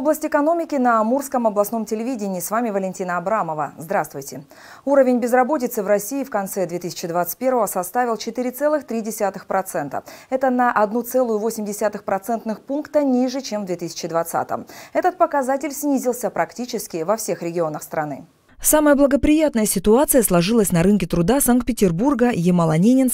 Область экономики на Амурском областном телевидении. С вами Валентина Абрамова. Здравствуйте. Уровень безработицы в России в конце 2021 составил 4,3%. Это на 1,8% пункта ниже, чем в 2020. Этот показатель снизился практически во всех регионах страны. Самая благоприятная ситуация сложилась на рынке труда Санкт-Петербурга, ямало и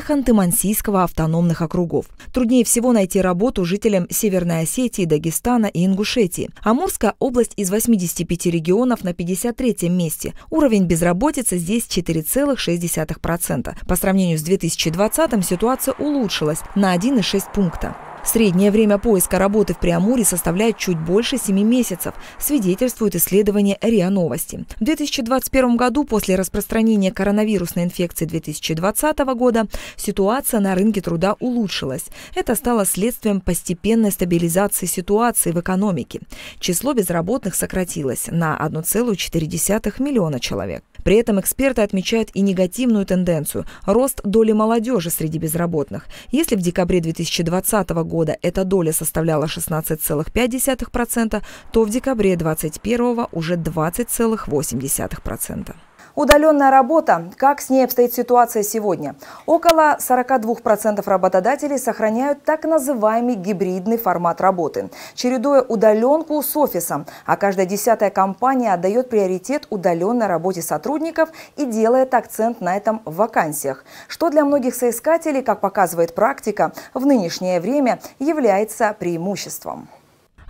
Ханты-Мансийского автономных округов. Труднее всего найти работу жителям Северной Осетии, Дагестана и Ингушетии. Амурская область из 85 регионов на 53 месте. Уровень безработицы здесь 4,6%. По сравнению с 2020 м ситуация улучшилась на 1,6 пункта. Среднее время поиска работы в Приамуре составляет чуть больше 7 месяцев, свидетельствует исследование РИА Новости. В 2021 году после распространения коронавирусной инфекции 2020 года ситуация на рынке труда улучшилась. Это стало следствием постепенной стабилизации ситуации в экономике. Число безработных сократилось на 1,4 миллиона человек. При этом эксперты отмечают и негативную тенденцию – рост доли молодежи среди безработных. Если в декабре 2020 года года эта доля составляла 16,5%, то в декабре 2021 уже 20,8%. Удаленная работа. Как с ней обстоит ситуация сегодня? Около 42% работодателей сохраняют так называемый гибридный формат работы, чередуя удаленку с офисом, а каждая десятая компания отдает приоритет удаленной работе сотрудников и делает акцент на этом в вакансиях, что для многих соискателей, как показывает практика, в нынешнее время является преимуществом.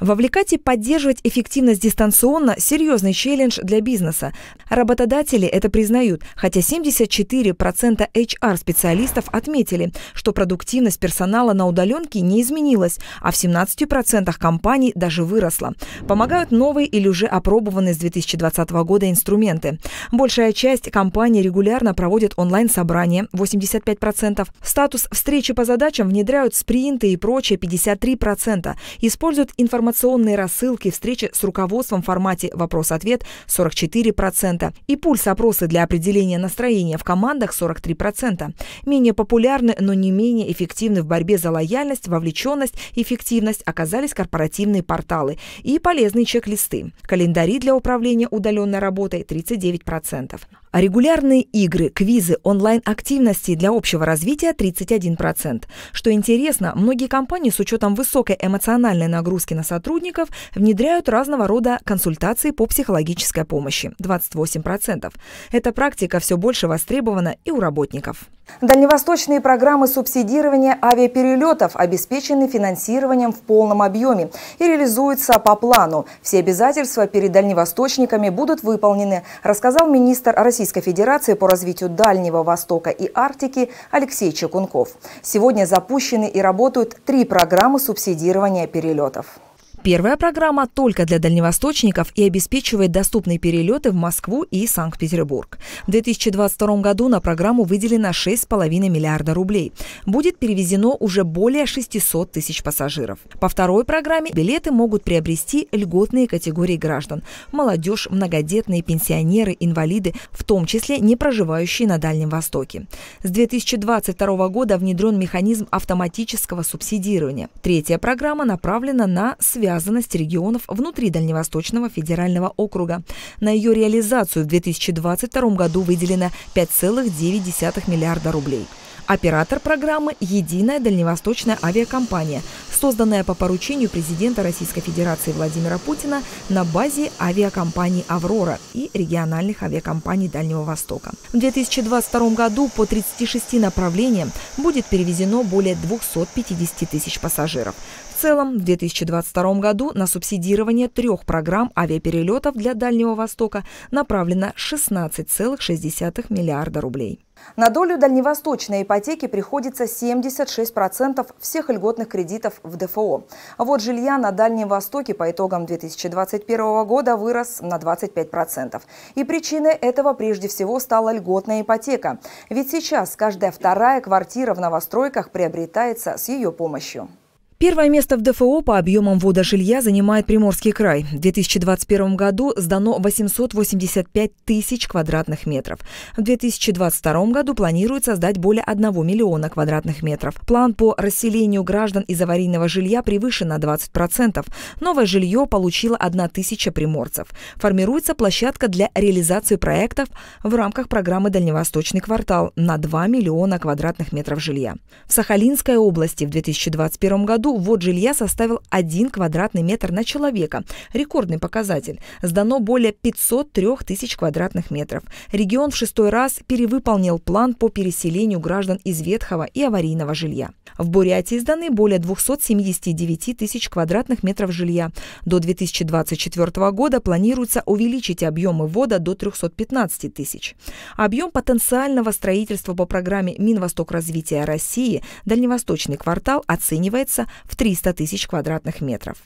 Вовлекать и поддерживать эффективность дистанционно – серьезный челлендж для бизнеса. Работодатели это признают, хотя 74% HR-специалистов отметили, что продуктивность персонала на удаленке не изменилась, а в 17% компаний даже выросла. Помогают новые или уже опробованные с 2020 года инструменты. Большая часть компаний регулярно проводит онлайн-собрания – 85%, статус встречи по задачам внедряют спринты и прочее – 53%, используют информацию информационные рассылки, встречи с руководством в формате «Вопрос-ответ» 44% и пульс-опросы для определения настроения в командах 43%. Менее популярны, но не менее эффективны в борьбе за лояльность, вовлеченность, эффективность оказались корпоративные порталы и полезные чек-листы. Календари для управления удаленной работой 39%. А регулярные игры, квизы, онлайн-активности для общего развития 31%. Что интересно, многие компании с учетом высокой эмоциональной нагрузки на сотрудников внедряют разного рода консультации по психологической помощи – 28%. Эта практика все больше востребована и у работников. Дальневосточные программы субсидирования авиаперелетов обеспечены финансированием в полном объеме и реализуются по плану. Все обязательства перед дальневосточниками будут выполнены, рассказал министр Российской Федерации по развитию Дальнего Востока и Арктики Алексей Чекунков. Сегодня запущены и работают три программы субсидирования перелетов. Первая программа только для дальневосточников и обеспечивает доступные перелеты в Москву и Санкт-Петербург. В 2022 году на программу выделено 6,5 миллиарда рублей. Будет перевезено уже более 600 тысяч пассажиров. По второй программе билеты могут приобрести льготные категории граждан – молодежь, многодетные, пенсионеры, инвалиды, в том числе не проживающие на Дальнем Востоке. С 2022 года внедрен механизм автоматического субсидирования. Третья программа направлена на связь обязанность регионов внутри Дальневосточного федерального округа. На ее реализацию в 2022 году выделено 5,9 миллиарда рублей. Оператор программы – единая дальневосточная авиакомпания, созданная по поручению президента Российской Федерации Владимира Путина на базе авиакомпании «Аврора» и региональных авиакомпаний Дальнего Востока. В 2022 году по 36 направлениям будет перевезено более 250 тысяч пассажиров. В целом, в 2022 году на субсидирование трех программ авиаперелетов для Дальнего Востока направлено 16,6 миллиарда рублей. На долю дальневосточной ипотеки приходится 76% всех льготных кредитов в ДФО. Вот жилья на Дальнем Востоке по итогам 2021 года вырос на 25%. И причиной этого прежде всего стала льготная ипотека. Ведь сейчас каждая вторая квартира в новостройках приобретается с ее помощью. Первое место в ДФО по объемам ввода жилья занимает Приморский край. В 2021 году сдано 885 тысяч квадратных метров. В 2022 году планируется сдать более 1 миллиона квадратных метров. План по расселению граждан из аварийного жилья превышен на 20%. Новое жилье получило 1 тысяча приморцев. Формируется площадка для реализации проектов в рамках программы «Дальневосточный квартал» на 2 миллиона квадратных метров жилья. В Сахалинской области в 2021 году году ввод жилья составил 1 квадратный метр на человека. Рекордный показатель. Сдано более 503 тысяч квадратных метров. Регион в шестой раз перевыполнил план по переселению граждан из ветхого и аварийного жилья. В Бурятии сданы более 279 тысяч квадратных метров жилья. До 2024 года планируется увеличить объемы ввода до 315 тысяч. Объем потенциального строительства по программе Минвосток развития России «Дальневосточный квартал» оценивается в 300 тысяч квадратных метров.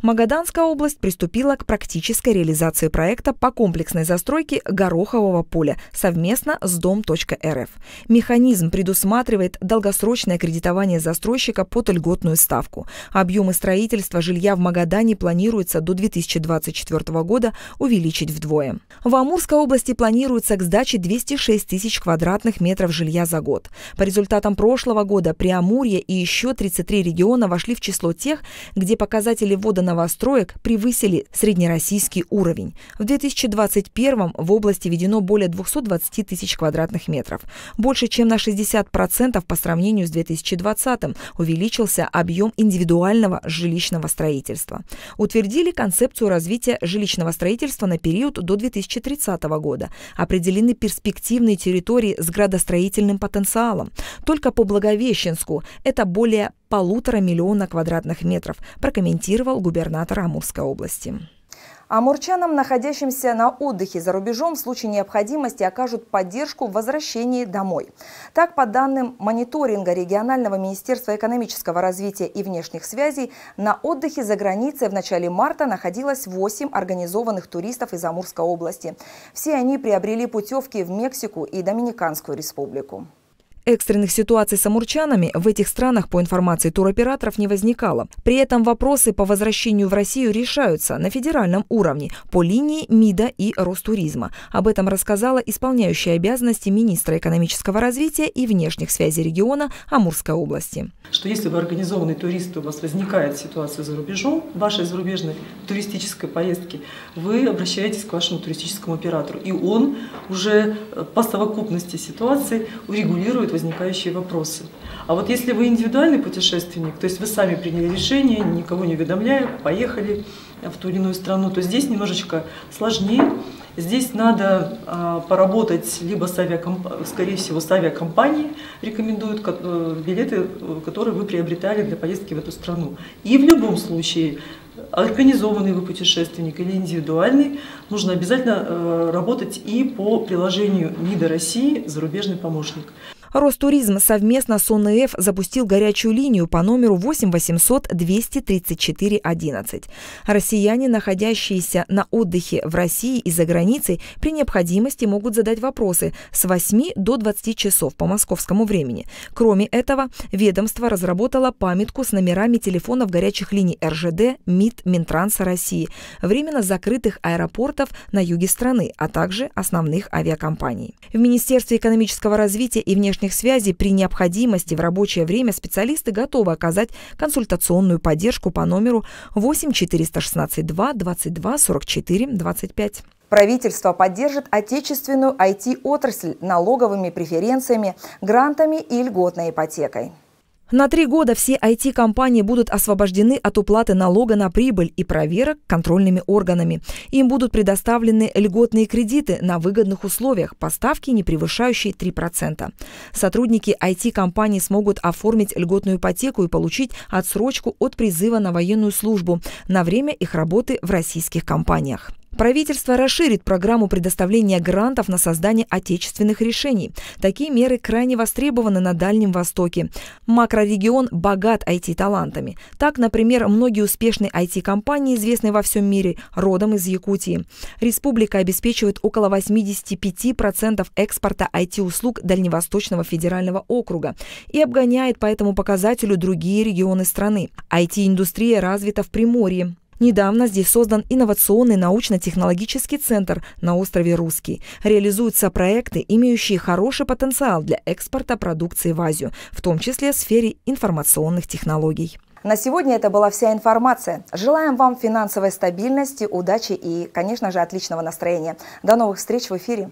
Магаданская область приступила к практической реализации проекта по комплексной застройке горохового поля совместно с дом.рф. Механизм предусматривает долгосрочное кредитование застройщика под льготную ставку. Объемы строительства жилья в Магадане планируется до 2024 года увеличить вдвое. В Амурской области планируется к сдаче 206 тысяч квадратных метров жилья за год. По результатам прошлого года Приамурье и еще 33 региона вошли в число тех, где показатели вот года новостроек превысили среднероссийский уровень. В 2021 в области введено более 220 тысяч квадратных метров. Больше чем на 60% по сравнению с 2020 увеличился объем индивидуального жилищного строительства. Утвердили концепцию развития жилищного строительства на период до 2030 года. Определены перспективные территории с градостроительным потенциалом. Только по Благовещенску это более полутора миллиона квадратных метров, прокомментировал губернатор Амурской области. Амурчанам, находящимся на отдыхе за рубежом, в случае необходимости окажут поддержку в возвращении домой. Так, по данным мониторинга регионального министерства экономического развития и внешних связей, на отдыхе за границей в начале марта находилось 8 организованных туристов из Амурской области. Все они приобрели путевки в Мексику и Доминиканскую республику. Экстренных ситуаций с амурчанами в этих странах, по информации туроператоров, не возникало. При этом вопросы по возвращению в Россию решаются на федеральном уровне по линии МИДа и Ростуризма. Об этом рассказала исполняющая обязанности министра экономического развития и внешних связей региона Амурской области. Что если вы организованный турист, у вас возникает ситуация за рубежом, в вашей зарубежной туристической поездке, вы обращаетесь к вашему туристическому оператору, и он уже э, по совокупности ситуации урегулирует возникающие вопросы. А вот если вы индивидуальный путешественник, то есть вы сами приняли решение, никого не уведомляя, поехали в ту или иную страну, то здесь немножечко сложнее. Здесь надо а, поработать либо с авиакомп... скорее всего, с авиакомпанией, рекомендуют э, билеты, э, которые вы приобретали для поездки в эту страну. И в любом случае, организованный вы путешественник или индивидуальный, нужно обязательно э, работать и по приложению МИДа России «Зарубежный помощник». Ростуризм совместно с ОНФ запустил горячую линию по номеру 8 800 234 11. Россияне, находящиеся на отдыхе в России и за границей, при необходимости могут задать вопросы с 8 до 20 часов по московскому времени. Кроме этого, ведомство разработало памятку с номерами телефонов горячих линий РЖД, МИД, Минтранса России, временно закрытых аэропортов на юге страны, а также основных авиакомпаний. В Министерстве экономического развития и внешней личных связей при необходимости в рабочее время специалисты готовы оказать консультационную поддержку по номеру 8 416 2 22 44 25. Правительство поддержит отечественную IT-отрасль налоговыми преференциями, грантами и льготной ипотекой. На три года все IT-компании будут освобождены от уплаты налога на прибыль и проверок контрольными органами. Им будут предоставлены льготные кредиты на выгодных условиях по ставке, не превышающей 3%. Сотрудники IT-компаний смогут оформить льготную ипотеку и получить отсрочку от призыва на военную службу на время их работы в российских компаниях. Правительство расширит программу предоставления грантов на создание отечественных решений. Такие меры крайне востребованы на Дальнем Востоке. Макрорегион богат IT-талантами. Так, например, многие успешные IT-компании, известные во всем мире, родом из Якутии. Республика обеспечивает около 85% экспорта IT-услуг Дальневосточного федерального округа и обгоняет по этому показателю другие регионы страны. IT-индустрия развита в Приморье, Недавно здесь создан инновационный научно-технологический центр на острове Русский. Реализуются проекты, имеющие хороший потенциал для экспорта продукции в Азию, в том числе в сфере информационных технологий. На сегодня это была вся информация. Желаем вам финансовой стабильности, удачи и, конечно же, отличного настроения. До новых встреч в эфире.